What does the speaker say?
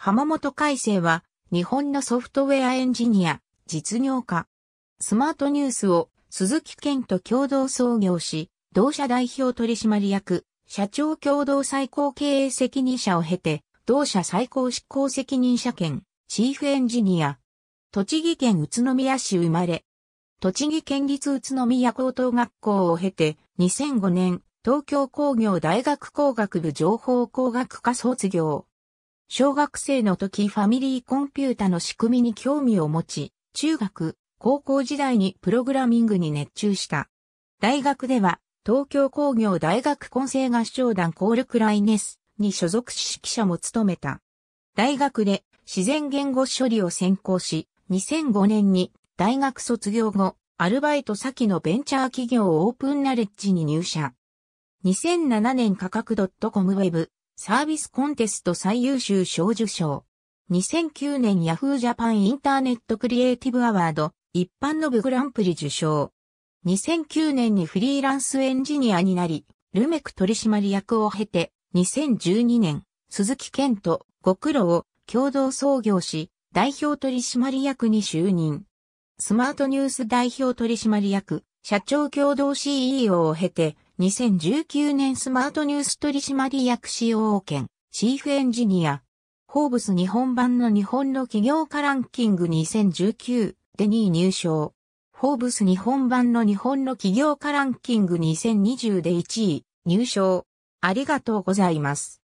浜本海生は、日本のソフトウェアエンジニア、実業家。スマートニュースを鈴木健と共同創業し、同社代表取締役、社長共同最高経営責任者を経て、同社最高執行責任者兼、チーフエンジニア。栃木県宇都宮市生まれ。栃木県立宇都宮高等学校を経て、2005年、東京工業大学工学部情報工学科卒業。小学生の時ファミリーコンピュータの仕組みに興味を持ち、中学、高校時代にプログラミングに熱中した。大学では、東京工業大学混成合唱団コールクライネスに所属し指揮者も務めた。大学で自然言語処理を専攻し、2005年に大学卒業後、アルバイト先のベンチャー企業オープンナレッジに入社。2007年価格 .com ウェブサービスコンテスト最優秀賞受賞。2009年 Yahoo Japan インターネットクリエイティブアワード一般の部グランプリ受賞。2009年にフリーランスエンジニアになり、ルメク取締役を経て、2012年、鈴木健とご苦労を共同創業し、代表取締役に就任。スマートニュース代表取締役、社長共同 CEO を経て、2019年スマートニュース取締役使用権、チーフエンジニア、ホーブス日本版の日本の企業家ランキング2019で2位入賞。ホーブス日本版の日本の企業家ランキング2020で1位入賞。ありがとうございます。